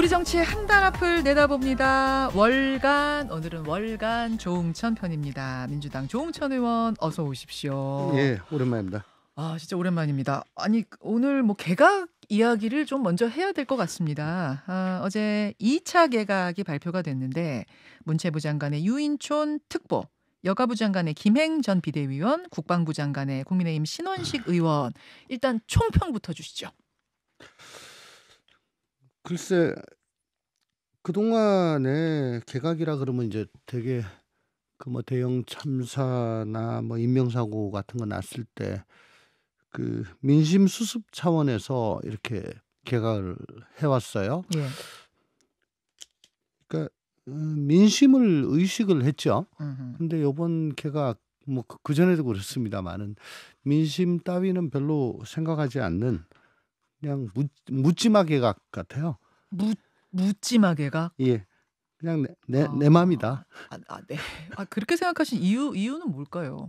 우리 정치의 한 달 앞을 내다봅니다. 월간 오늘은 월간 조홍천 편입니다. 민주당 조홍천 의원 어서 오십시오. 예, 오랜만입니다. 아, 진짜 오랜만입니다. 아니, 오늘 뭐 개각 이야기를 좀 먼저 해야 될 것 같습니다. 아, 어제 2차 개각이 발표가 됐는데 문체부 장관의 유인촌 특보 여가부 장관의 김행 전 비대위원, 국방부 장관의 국민의힘 신원식 의원 일단 총평부터 주시죠. 글쎄 그 동안에 개각이라 그러면 이제 되게 그 뭐 대형 참사나 뭐 인명사고 같은 거 났을 때 그 민심 수습 차원에서 이렇게 개각을 해왔어요. 예. 그러니까 어, 민심을 의식을 했죠. 음흠. 근데 요번 개각 뭐 그 전에도 그렇습니다만은 민심 따위는 별로 생각하지 않는 그냥 무, 묻지마개각 같아요. 무, 묻지마개각? 예. 그냥 내, 내, 마음이다 아. 아, 아, 네. 아, 그렇게 생각하신 이유, 이유는 뭘까요?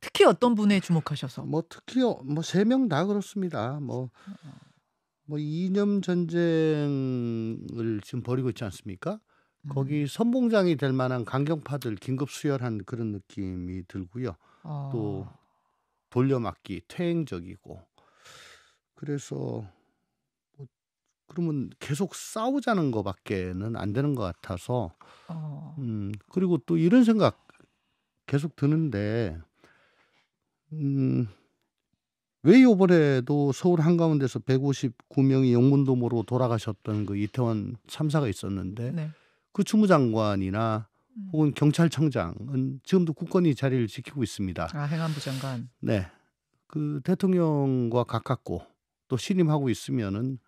특히 어떤 분에 주목하셔서? 뭐 특히 어, 뭐세 명 다 그렇습니다. 뭐뭐 뭐 이념 전쟁을 지금 벌이고 있지 않습니까? 음. 거기 선봉장이 될 만한 강경파들 긴급 수혈한 그런 느낌이 들고요. 아. 또 돌려막기 퇴행적이고 그래서 뭐 그러면 계속 싸우자는 거밖에는 안 되는 것 같아서 어. 음 그리고 또 이런 생각 계속 드는데 음. 왜 요번에도 서울 한가운데서 159명이 영문도모로 돌아가셨던 그 이태원 참사가 있었는데 네. 그 추무장관이나 음. 혹은 경찰청장은 지금도 굳건히 자리를 지키고 있습니다. 아 행안부 장관. 네, 그 대통령과 가깝고 또 신임하고 있으면은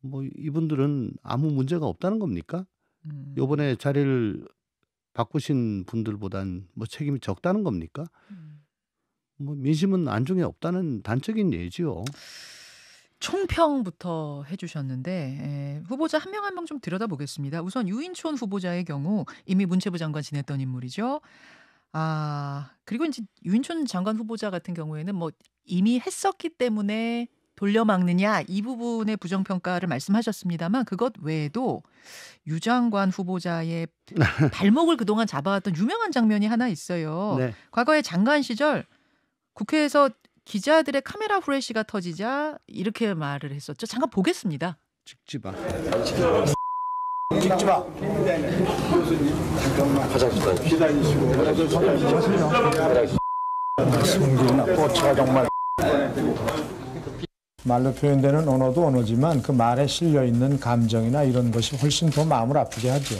뭐 이분들은 아무 문제가 없다는 겁니까? 음. 요번에 자리를 바꾸신 분들보단 뭐 책임이 적다는 겁니까? 음. 뭐 민심은 안중에 없다는 단적인 예지요. 총평부터 해주셨는데 에, 예, 후보자 한 명 한 명 좀 들여다보겠습니다. 우선 유인촌 후보자의 경우 이미 문체부 장관 지냈던 인물이죠. 아 그리고 이제 유인촌 장관 후보자 같은 경우에는 뭐 이미 했었기 때문에 돌려막느냐 이 부분의 부정평가를 말씀하셨습니다만 그것 외에도 유장관 후보자의 발목을 그동안 잡아왔던 유명한 장면이 하나 있어요. 네. 과거에 장관 시절 국회에서 기자들의 카메라 후레쉬가 터지자 이렇게 말을 했었죠. 잠깐 보겠습니다. 찍지 마. 찍지 마. 잠깐만. 화장실 기다리시고. 화장실 화장실. 화장실. 정말. 네. 말로 표현되는 언어도 언어지만 그 말에 실려 있는 감정이나 이런 것이 훨씬 더 마음을 아프게 하죠.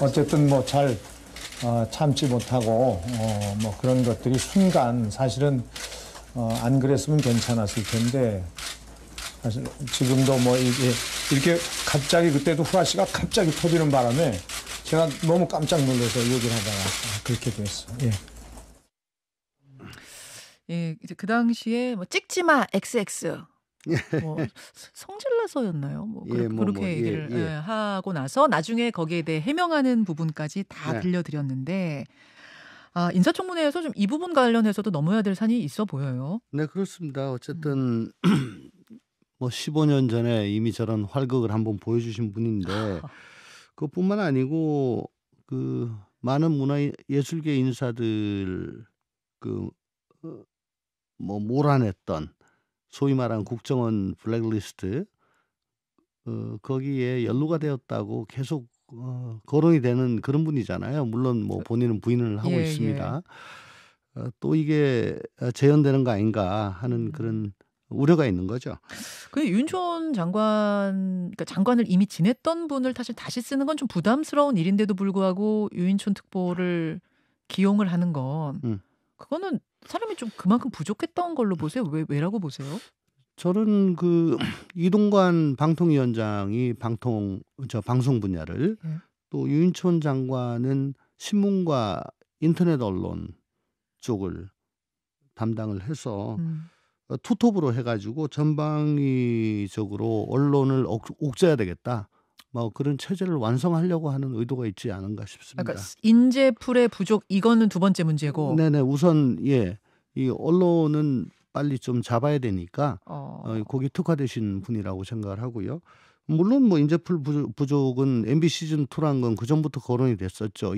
어쨌든 뭐잘 어, 참지 못하고 어뭐 그런 것들이 순간 사실은 어안 그랬으면 괜찮았을 텐데 사실 지금도 뭐 이게 이렇게 갑자기 그때도 후아 씨가 갑자기 터지는 바람에 제가 너무 깜짝 놀라서 얘기를 하다가 그렇게 됐어요. 예. 예, 이제 그 당시에 뭐 찍지 마 XX 예. 뭐 성질나서였나요? 뭐, 예, 뭐 그렇게 뭐, 뭐, 얘기를 예, 예. 하고 나서 나중에 거기에 대해 해명하는 부분까지 다 네. 들려드렸는데 아, 인사청문회에서 좀 이 부분 관련해서도 넘어야 될 산이 있어 보여요. 네, 그렇습니다. 어쨌든 음. 뭐 15년 전에 이미 저런 활극을 한번 보여주신 분인데 그뿐만 아니고 그 많은 문화 예술계 인사들 그 어, 뭐 몰아냈던 소위 말한 국정원 블랙리스트 어, 거기에 연루가 되었다고 계속 어, 거론이 되는 그런 분이잖아요. 물론 뭐 본인은 부인을 하고 예, 있습니다. 예. 어, 또 이게 재현되는 거 아닌가 하는 음. 그런 우려가 있는 거죠. 그윤전 장관, 그러니까 장관을 이미 지냈던 분을 사실 다시 쓰는 건 좀 부담스러운 일인데도 불구하고 유인촌 특보를 기용을 하는 건 음. 그거는 사람이 좀 그만큼 부족했던 걸로 보세요. 왜 왜라고 보세요? 저는 그 이동관 방통위원장이 방통 저 방송 분야를 네. 또 유인촌 장관은 신문과 인터넷 언론 쪽을 담당을 해서 음. 투톱으로 해가지고 전방위적으로 언론을 옥, 옥죄야 되겠다. 뭐 그런 체제를 완성하려고 하는 의도가 있지 않은가 싶습니다. 그러니까 인재풀의 부족 이거는 두 번째 문제고. 네네 우선 예 이 언론은 빨리 좀 잡아야 되니까 어. 어, 거기 특화되신 분이라고 생각을 하고요. 물론 뭐 인재풀 부족은 MB 시즌 2란 건그 전부터 거론이 됐었죠.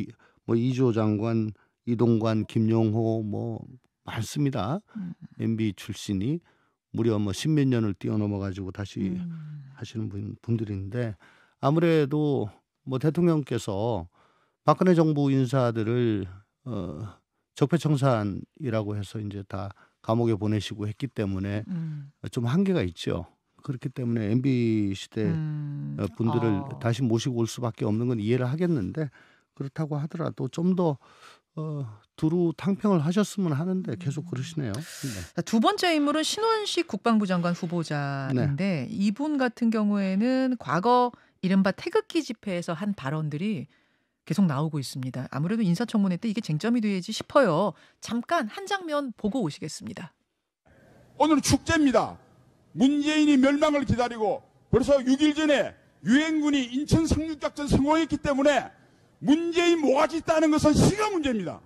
뭐 이조 장관, 이동관, 김용호 뭐 많습니다. 음. MB 출신이 무려 뭐 십몇 년을 뛰어넘어 가지고 다시 음. 하시는 분, 분들인데 아무래도 뭐 대통령께서 박근혜 정부 인사들을 어, 적폐청산이라고 해서 이제 다 감옥에 보내시고 했기 때문에 음. 좀 한계가 있죠. 그렇기 때문에 MB 시대 음. 어, 분들을 어. 다시 모시고 올 수밖에 없는 건 이해를 하겠는데 그렇다고 하더라도 좀 더 어, 두루 탕평을 하셨으면 하는데 계속 음. 그러시네요. 네. 두 번째 인물은 신원식 국방부 장관 후보자인데 네. 이분 같은 경우에는 과거 이른바 태극기 집회에서 한 발언들이 계속 나오고 있습니다. 아무래도 인사청문회 때 이게 쟁점이 돼야지 싶어요. 잠깐 한 장면 보고 오시겠습니다. 오늘 축제입니다. 문재인이 멸망을 기다리고 벌써 6일 전에 유엔군이 인천 상륙작전 성공했기 때문에 문재인 모아지 따는 것은 시가 문제입니다.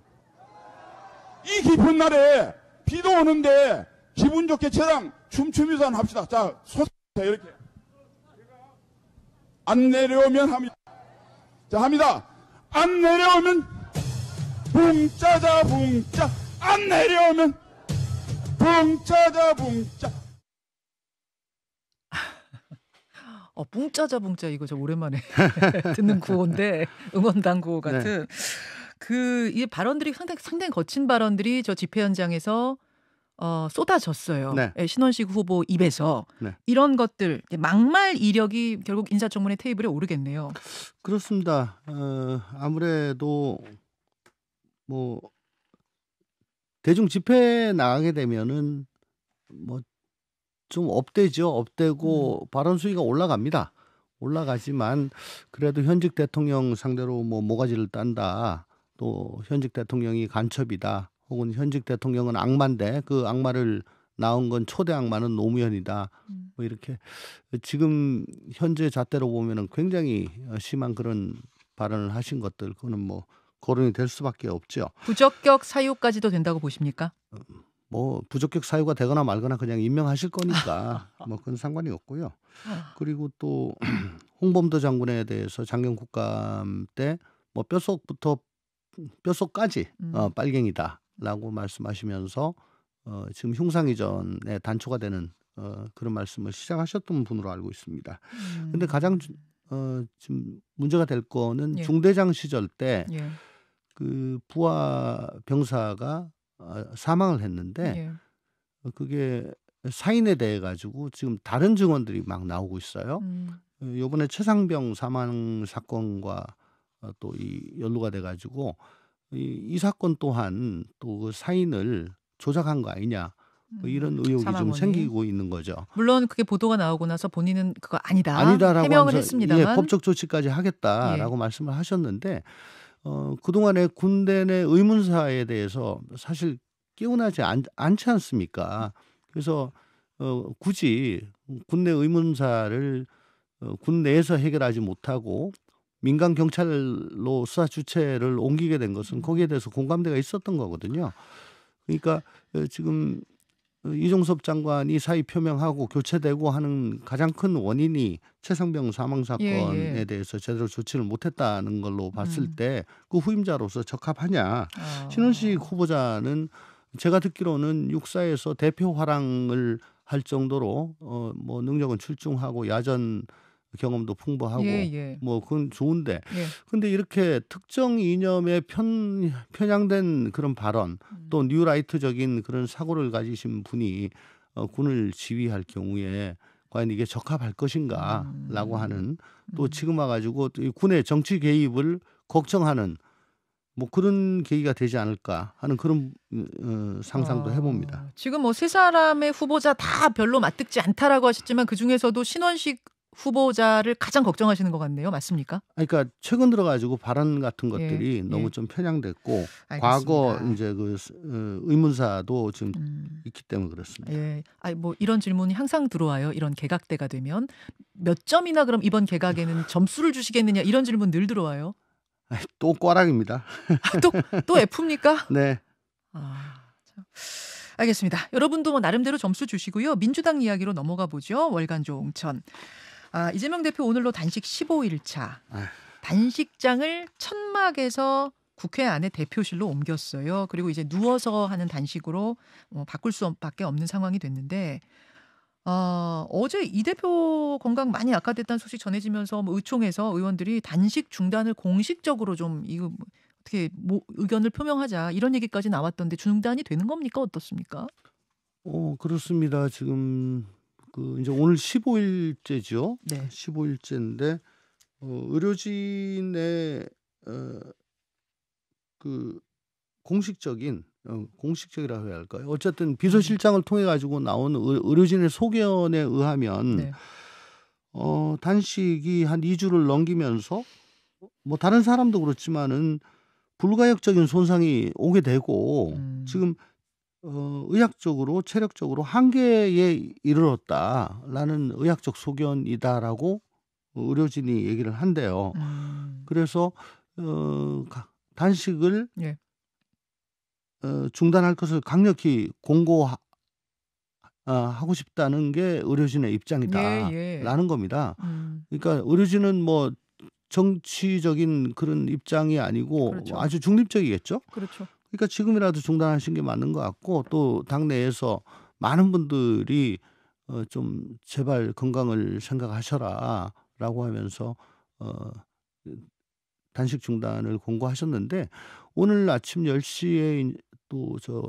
이 깊은 날에 비도 오는데 기분 좋게 저랑 춤추면서 합시다. 자, 소자 이렇게. 안 내려오면 합니다. 자, 합니다. 안 내려오면 붕짜자 붕짜 안 내려오면 붕짜자 붕짜 어, 붕짜자 붕짜 이거 저 오랜만에 듣는 구호인데 응원단 구호 네. 같은 네. 그, 그이 발언들이 상당히 상당히 거친 발언들이 저 집회 현장에서 어, 쏟아졌어요. 네. 예, 신원식 후보 입에서 네. 이런 것들 막말 이력이 결국 인사청문회 테이블에 오르겠네요. 그렇습니다. 어, 아무래도 뭐 대중 집회 나가게 되면은 뭐 좀 업되죠. 업되고 음. 발언 수위가 올라갑니다. 올라가지만 그래도 현직 대통령 상대로 뭐 모가지를 딴다. 또 현직 대통령이 간첩이다. 혹은 현직 대통령은 악마인데 그 악마를 나온 건 초대 악마는 노무현이다. 음. 뭐 이렇게 지금 현재 잣대로 보면은 굉장히 어, 심한 그런 발언을 하신 것들 그거는 뭐 거론이 될 수밖에 없죠. 부적격 사유까지도 된다고 보십니까? 어, 뭐 부적격 사유가 되거나 말거나 그냥 임명하실 거니까 뭐 그건 상관이 없고요. 아. 그리고 또 홍범도 장군에 대해서 장경 국감 때뭐 뼛속부터 뼛속까지 어, 음. 어, 빨갱이다. 라고 말씀하시면서 어, 지금 흉상 이전의 단초가 되는 어, 그런 말씀을 시작하셨던 분으로 알고 있습니다. 음. 근데 가장 어, 지금 문제가 될 거는 예. 중대장 시절 때그 예. 그 부하 병사가 아, 사망을 했는데 예. 어, 그게 사인에 대해 가지고 지금 다른 증언들이 막 나오고 있어요. 음. 어, 요번에 최상병 사망 사건과 어, 또이 연루가 돼 가지고 이, 이 사건 또한 또 그 사인을 조작한 거 아니냐 뭐 음, 이런 의혹이 사원이좀 생기고 있는 거죠. 물론 그게 보도가 나오고 나서 본인은 그거 아니다. 아니다라고 해명을 했습니다만 예, 법적 조치까지 하겠다라고 예. 말씀을 하셨는데 어, 그동안에 군대 내 의문사에 대해서 사실 깨어나지 않지 않습니까? 그래서 어, 굳이 군내 의문사를 어, 군 내에서 해결하지 못하고 민간 경찰로 수사 주체를 옮기게 된 것은 음. 거기에 대해서 공감대가 있었던 거거든요. 그러니까 어, 지금 어, 이종섭 장관이 사의 표명하고 교체되고 하는 가장 큰 원인이 최상병 사망 사건에 예, 예. 대해서 제대로 조치를 못했다는 걸로 봤을 음. 때그 후임자로서 적합하냐. 어. 신원식 후보자는 제가 듣기로는 육사에서 대표 화랑을 할 정도로 어뭐 능력은 출중하고 야전 경험도 풍부하고 예, 예. 뭐 그건 좋은데 예. 근데 이렇게 특정 이념에 편 편향된 그런 발언 음. 또 뉴라이트적인 그런 사고를 가지신 분이 어, 군을 지휘할 경우에 과연 이게 적합할 것인가라고 음. 하는 또 음. 지금 와가지고 군의 정치 개입을 걱정하는 뭐 그런 계기가 되지 않을까 하는 그런 어, 상상도 아, 해봅니다. 지금 뭐 세 사람의 후보자 다 별로 맞듣지 않다라고 하셨지만 그 중에서도 신원식 후보자를 가장 걱정하시는 것 같네요. 맞습니까? 그러니까 최근 들어가지고 발언 같은 예. 것들이 예, 너무 예. 좀 편향됐고 알겠습니다. 과거 이제 그 어, 의문사도 지금 음. 있기 때문에 그렇습니다. 예, 아니 뭐 이런 질문이 항상 들어와요. 이런 개각때가 되면 몇 점이나 그럼 이번 개각에는 점수를 주시겠느냐 이런 질문 늘 들어와요. 또 꽈락입니다. 아, 또또 F입니까? 네. 아, 참. 알겠습니다. 여러분도 뭐 나름대로 점수 주시고요. 민주당 이야기로 넘어가 보죠. 월간 조홍천. 아, 이재명 대표 오늘로 단식 15일 차. 아. 단식장을 천막에서 국회 안에 대표실로 옮겼어요. 그리고 이제 누워서 하는 단식으로 어, 바꿀 수밖에 없는 상황이 됐는데 어, 어제 이 대표 건강 많이 악화됐다는 소식 전해지면서 뭐 의총에서 의원들이 단식 중단을 공식적으로 좀 이거 어떻게 뭐 의견을 표명하자 이런 얘기까지 나왔던데 중단이 되는 겁니까 어떻습니까? 어 그렇습니다. 지금 그 이제 오늘 15일째죠. 네. 15일째인데 어, 의료진의 어, 그 공식적인 어, 공식적이라 해야 할까요? 어쨌든 비서실장을 음. 통해 가지고 나온 의, 료진의 소견에 의하면 네. 어, 단식이 한 2주를 넘기면서 뭐 다른 사람도 그렇지만은 불가역적인 손상이 오게 되고 음. 지금 어, 의학적으로 체력적으로 한계에 이르렀다라는 의학적 소견이다라고 의료진이 얘기를 한대요. 음. 그래서 어, 단식을 예. 어, 중단할 것을 강력히 공고하고 아, 어, 싶다는 게 의료진의 입장이다라는 예, 예. 겁니다. 음. 그러니까 의료진은 뭐 정치적인 그런 입장이 아니고 그렇죠. 아주 중립적이겠죠. 그렇죠. 그러니까 지금이라도 중단하신 게 맞는 것 같고 또 당내에서 많은 분들이 어, 좀 제발 건강을 생각하셔라라고 하면서 어, 단식 중단을 권고하셨는데 오늘 아침 10시에 또 저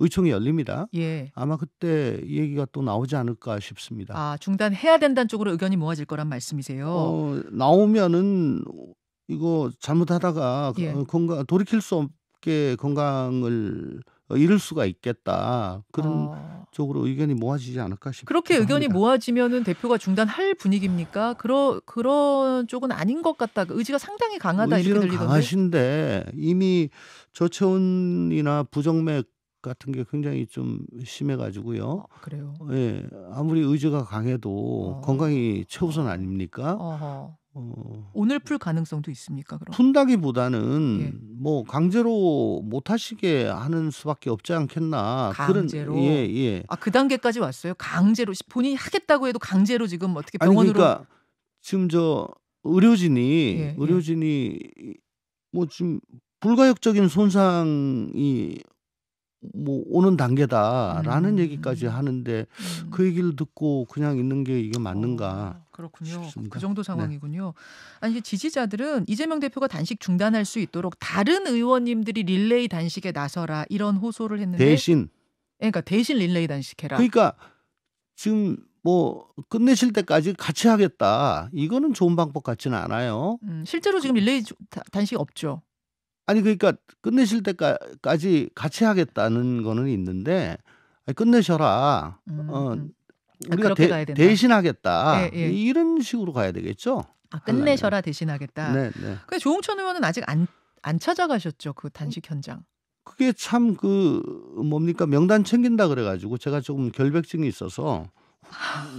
의총이 열립니다. 예. 아마 그때 얘기가 또 나오지 않을까 싶습니다. 아 중단해야 된다는 쪽으로 의견이 모아질 거란 말씀이세요. 어, 나오면은 이거 잘못하다가 예. 건강 돌이킬 수 없. 쉽게 건강을 잃을 어, 수가 있겠다 그런 아. 쪽으로 의견이 모아지지 않을까 싶습니다. 그렇게 의견이 모아지면은 대표가 중단할 분위기입니까? 그러 그런 쪽은 아닌 것 같다. 그 의지가 상당히 강하다 뭐 이렇게 들리던데. 강하신데 이미 저체온이나 부정맥 같은 게 굉장히 좀 심해가지고요. 아, 그래요. 예, 아무리 의지가 강해도 어. 건강이 최우선 아닙니까? 어허. 어... 오늘 풀 가능성도 있습니까? 그럼 푼다기보다는 예. 뭐 강제로 못 하시게 하는 수밖에 없지 않겠나. 강제로. 그런, 예, 예. 아, 그 단계까지 왔어요. 강제로 본인이 하겠다고 해도 강제로 지금 어떻게 병원으로 아니, 그러니까 지금 저 의료진이 예, 예, 의료진이 뭐 지금 불가역적인 손상이 뭐 오는 단계다라는 음. 얘기까지 하는데 음. 그 얘기를 듣고 그냥 있는 게 이게 맞는가? 어, 그렇군요. 싶습니다. 그 정도 네. 상황이군요. 네. 아니 지지자들은 이재명 대표가 단식 중단할 수 있도록 다른 의원님들이 릴레이 단식에 나서라 이런 호소를 했는데 대신 예, 그러니까 대신 릴레이 단식해라. 그러니까 지금 뭐 끝내실 때까지 같이 하겠다. 이거는 좋은 방법 같지는 않아요. 음, 실제로 지금 릴레이 단식 없죠. 아니 그러니까 끝내실 때까지 같이 하겠다는 거는 있는데 아니, 끝내셔라. 음. 어, 음. 아, 우리가 대, 대신하겠다. 예, 예. 이런 식으로 가야 되겠죠. 아, 끝내셔라 대신하겠다. 네, 네. 그 조홍천 의원은 아직 안, 안 찾아가셨죠 그 단식 현장. 그게 참 그 뭡니까 명단 챙긴다 그래가지고 제가 조금 결백증이 있어서.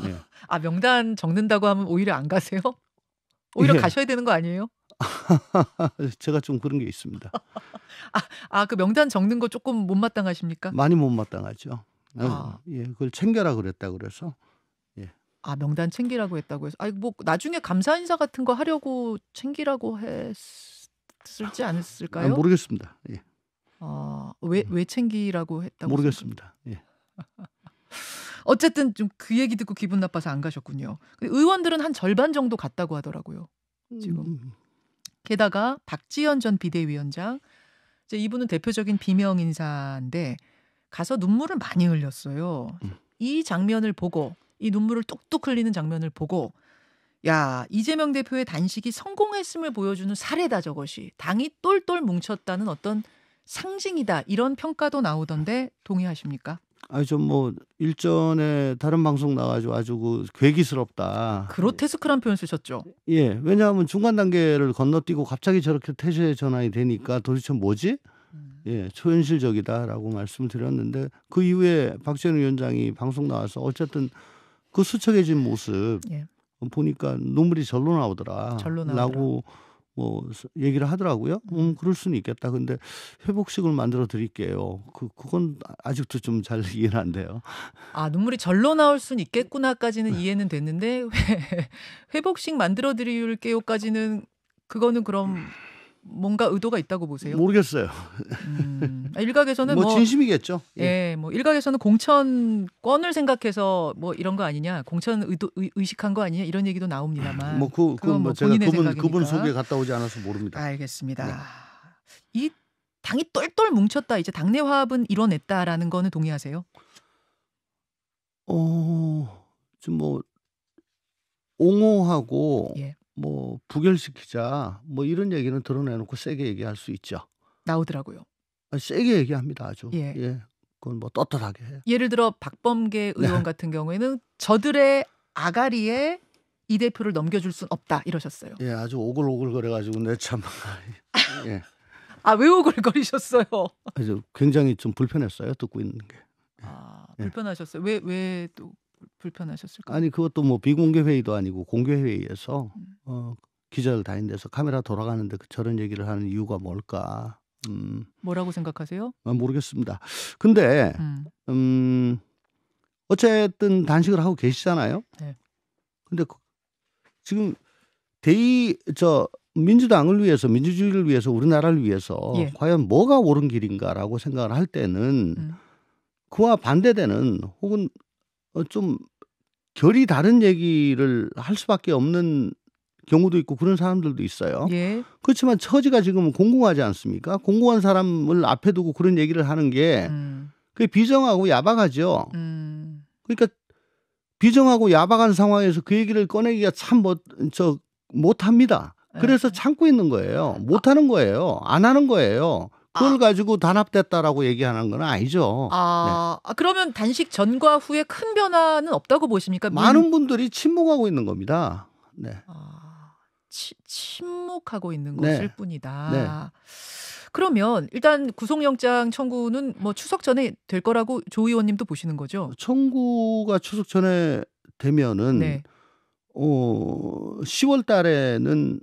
네. 아 명단 적는다고 하면 오히려 안 가세요? 오히려 예. 가셔야 되는 거 아니에요? 제가 좀 그런 게 있습니다. 아, 아, 그 명단 적는 거 조금 못마땅하십니까? 많이 못마땅하죠. 예, 아. 예, 그걸 챙겨라 그랬다 그래서. 예. 아, 명단 챙기라고 했다고 해서. 아이 뭐 나중에 감사 인사 같은 거 하려고 챙기라고 했을지 않았을까요? 아, 모르겠습니다. 예. 아, 왜왜 음. 챙기라고 했다고? 모르겠습니다. 예. 어쨌든 좀 그 얘기 듣고 기분 나빠서 안 가셨군요. 의원들은 한 절반 정도 갔다고 하더라고요. 지금. 음, 게다가 박지현 전 비대위원장 이제 이분은 대표적인 비명 인사인데 가서 눈물을 많이 흘렸어요. 음. 이 장면을 보고 이 눈물을 뚝뚝 흘리는 장면을 보고 야 이재명 대표의 단식이 성공했음을 보여주는 사례다 저것이 당이 똘똘 뭉쳤다는 어떤 상징이다 이런 평가도 나오던데 동의하십니까? 아니 좀뭐 일전에 다른 방송 나가지고 아주 그 괴기스럽다. 그로테스크란 표현 쓰셨죠. 예, 왜냐하면 중간 단계를 건너뛰고 갑자기 저렇게 태세 전환이 되니까 도대체 뭐지? 음. 예, 초현실적이다라고 말씀드렸는데 그 이후에 박지원 위원장이 방송 나와서 어쨌든 그 수척해진 모습 예. 보니까 눈물이 절로 나오더라. 절로 나오더라. 라고 뭐 얘기를 하더라고요. 음. 음 그럴 수는 있겠다. 근데 회복식을 만들어 드릴게요. 그 그건 아직도 좀 잘 이해는 안 돼요. 아 눈물이 절로 나올 순 있겠구나까지는 이해는 됐는데 회, 회복식 만들어 드릴게요까지는 그거는 그럼 뭔가 의도가 있다고 보세요? 모르겠어요. 음, 일각에서는 뭐, 뭐 진심이겠죠. 예. 예. 뭐 일각에서는 공천권을 생각해서 뭐 이런 거 아니냐, 공천 의도 의, 식한거 아니냐 이런 얘기도 나옵니다만. 뭐 그 그뭐 뭐 제가 그분 생각이니까. 그분 소개 갔다 오지 않아서 모릅니다. 알겠습니다. 네. 이 당이 똘똘 뭉쳤다. 이제 당내 화합은 이뤄냈다라는 거는 동의하세요? 어, 좀 뭐 옹호하고 예. 뭐 부결시키자 뭐 이런 얘기는 드러내놓고 세게 얘기할 수 있죠. 나오더라고요. 아니, 세게 얘기합니다 아주. 예. 예. 그건 뭐 떳떳하게. 예를 들어 박범계 네. 의원 네. 같은 경우에는 저들의 아가리에 이 대표를 넘겨줄 순 없다 이러셨어요. 예, 아주 오글오글 거려가지고 내참 예. 아왜 오글거리셨어요? 아주 굉장히 좀 불편했어요 듣고 있는 게. 아 예. 불편하셨어요. 왜왜또 불편하셨을까? 아니 그것도 뭐 비공개 회의도 아니고 공개 회의에서 음. 어, 기자들 다닌 데서 카메라 돌아가는데 그 저런 얘기를 하는 이유가 뭘까? 음. 뭐라고 생각하세요? 아, 모르겠습니다. 근데 음. 음. 어쨌든 단식을 하고 계시잖아요. 네. 근데 그, 지금 대의 저 민주당을 위해서 민주주의를 위해서 우리나라를 위해서 예. 과연 뭐가 옳은 길인가라고 생각을 할 때는 음. 그와 반대되는 혹은 어, 좀 결이 다른 얘기를 할 수밖에 없는 경우도 있고 그런 사람들도 있어요. 예. 그렇지만 처지가 지금 공공하지 않습니까? 공공한 사람을 앞에 두고 그런 얘기를 하는 게 음. 그게 비정하고 야박하죠. 음. 그러니까 비정하고 야박한 상황에서 그 얘기를 꺼내기가 참뭐저 못합니다. 그래서 예. 참고 있는 거예요. 아, 못하는 거예요. 안 하는 거예요. 아. 그걸 아. 가지고 단합됐다라고 얘기하는 건 아니죠. 아, 네. 아, 그러면 단식 전과 후에 큰 변화는 없다고 보십니까? 많은 분들이 침묵하고 있는 겁니다. 네. 아, 치, 침묵하고 있는 네. 것일 뿐이다. 네. 그러면 일단 구속영장 청구는 뭐 추석 전에 될 거라고 조 의원님도 보시는 거죠? 청구가 추석 전에 되면은 네. 어, 10월 달에는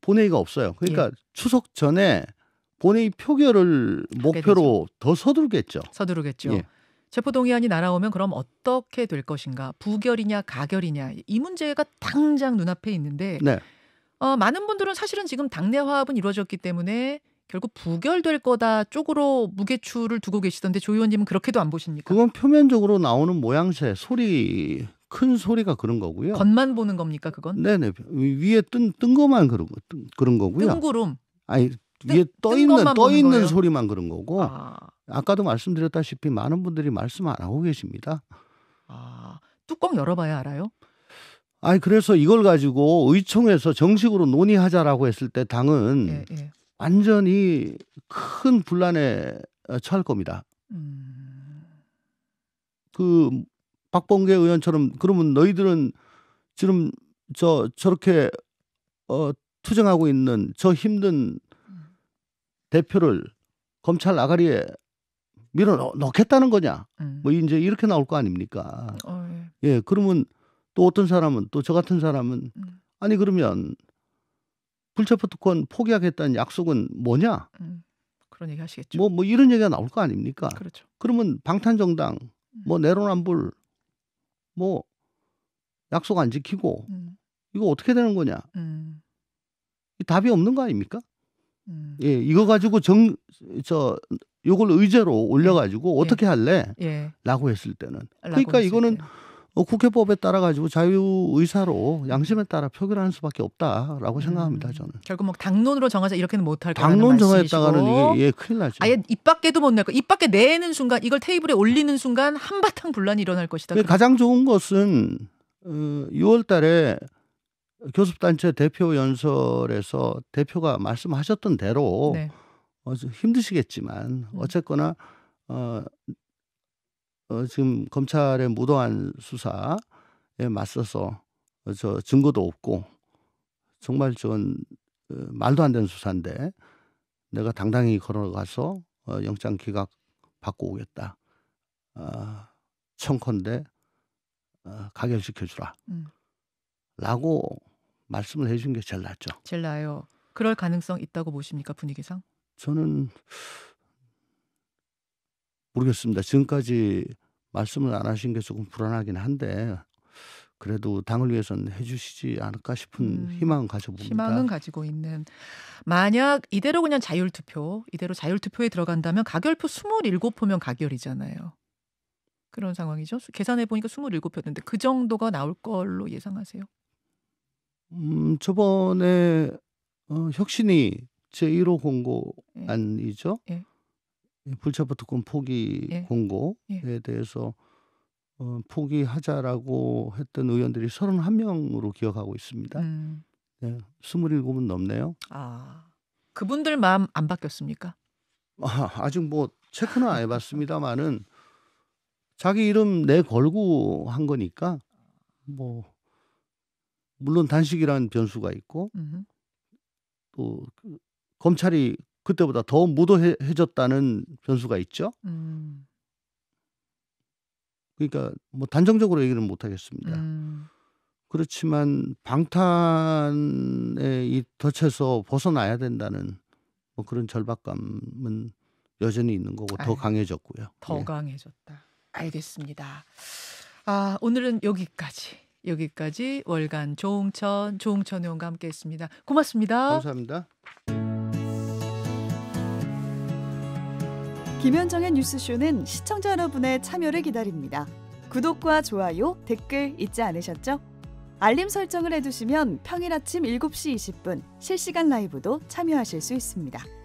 본회의가 없어요. 그러니까 예. 추석 전에 본회의 표결을 목표로 더 서두르겠죠. 서두르겠죠. 예. 체포동의안이 날아오면 그럼 어떻게 될 것인가? 부결이냐 가결이냐 이 문제가 당장 눈앞에 있는데 네. 어, 많은 분들은 사실은 지금 당내 화합은 이루어졌기 때문에 결국 부결될 거다 쪽으로 무게추를 두고 계시던데 조 의원님은 그렇게도 안 보십니까? 그건 표면적으로 나오는 모양새, 소리 큰 소리가 그런 거고요. 겉만 보는 겁니까 그건? 네네 위에 뜬뜬 거만 그런 거 그런 거고요. 뜬구름. 아니 이게 떠 있는 떠 있는 거예요? 소리만 그런 거고 아. 아까도 말씀드렸다시피 많은 분들이 말씀 안 하고 계십니다. 아, 뚜껑 열어봐야 알아요? 아니 그래서 이걸 가지고 의총에서 정식으로 논의하자라고 했을 때 당은 예, 예. 완전히 큰 분란에 어, 처할 겁니다. 음... 그 박봉계 의원처럼 그러면 너희들은 지금 저 저렇게 어 투쟁하고 있는 저 힘든 대표를 검찰 나가리에 밀어 넣겠다는 거냐. 음. 뭐 이제 이렇게 나올 거 아닙니까? 어, 예. 예. 그러면 또 어떤 사람은 또 저 같은 사람은 음. 아니 그러면 불체포 특권 포기하겠다는 약속은 뭐냐? 음. 그런 얘기 하시겠죠. 뭐, 뭐 이런 얘기가 나올 거 아닙니까? 그렇죠. 그러면 방탄정당, 음. 뭐 내로남불, 뭐 약속 안 지키고 음. 이거 어떻게 되는 거냐? 음. 이 답이 없는 거 아닙니까? 음. 예, 이거 가지고 정저 요걸 의제로 올려가지고 예. 어떻게 할래? 예. 라고 했을 때는 그러니까 이거는 어, 국회법에 따라 가지고 자유 의사로 양심에 따라 표결하는 수밖에 없다라고 음. 생각합니다 저는. 결국 뭐 당론으로 정하자 이렇게는 못 할 거라는 당론 정했다가는 이게 예, 큰일 나죠. 아예 입 밖에도 못 낼 거. 입 밖에 내는 순간 이걸 테이블에 올리는 순간 한바탕 분란이 일어날 것이다. 가장 좋은 것은 어, 6월달에 교섭단체 대표 연설에서 대표가 말씀하셨던 대로 네. 어, 힘드시겠지만 음. 어쨌거나 어, 어, 지금 검찰의 무도한 수사에 맞서서 어, 저 증거도 없고 정말 전 어, 말도 안 되는 수사인데 내가 당당히 걸어가서 어, 영장 기각 받고 오겠다. 어, 청컨대 어, 가결시켜주라. 음. 라고 말씀을 해준 게 제일 낫죠. 제일 나요. 그럴 가능성 있다고 보십니까 분위기상? 저는 모르겠습니다. 지금까지 말씀을 안 하신 게 조금 불안하긴 한데 그래도 당을 위해서는 해주시지 않을까 싶은 음, 희망은 가져봅니다. 희망은 가지고 있는. 만약 이대로 그냥 자율투표, 이대로 자율투표에 들어간다면 가결표 27표면 가결이잖아요. 그런 상황이죠. 계산해 보니까 27표였는데 그 정도가 나올 걸로 예상하세요? 음, 저번에 어, 혁신이 제1호 공고안이죠. 예. 예. 예 불체포특권 포기 예. 공고에 예. 대해서 어, 포기하자라고 했던 의원들이 31명으로 기억하고 있습니다. 음. 네, 27은 넘네요. 아, 그분들 마음 안 바뀌었습니까? 아, 아직 뭐 체크는 안 해봤습니다만은 자기 이름 내 걸고 한 거니까 뭐 물론 단식이라는 변수가 있고 음흠. 또그 검찰이 그때보다 더 무도해졌다는 변수가 있죠. 음. 그러니까 뭐 단정적으로 얘기는 못 하겠습니다. 음. 그렇지만 방탄에이 덫에서 벗어나야 된다는 뭐 그런 절박감은 여전히 있는 거고 더 강해졌고요. 더 예. 강해졌다. 알겠습니다. 아, 오늘은 여기까지 여기까지 월간 조홍천, 조홍천 의원과 함께 했습니다. 고맙습니다. 감사합니다. 김현정의 뉴스쇼는 시청자 여러분의 참여를 기다립니다. 구독과 좋아요, 댓글 잊지 않으셨죠? 알림 설정을 해두시면 평일 아침 7시 20분 실시간 라이브도 참여하실 수 있습니다.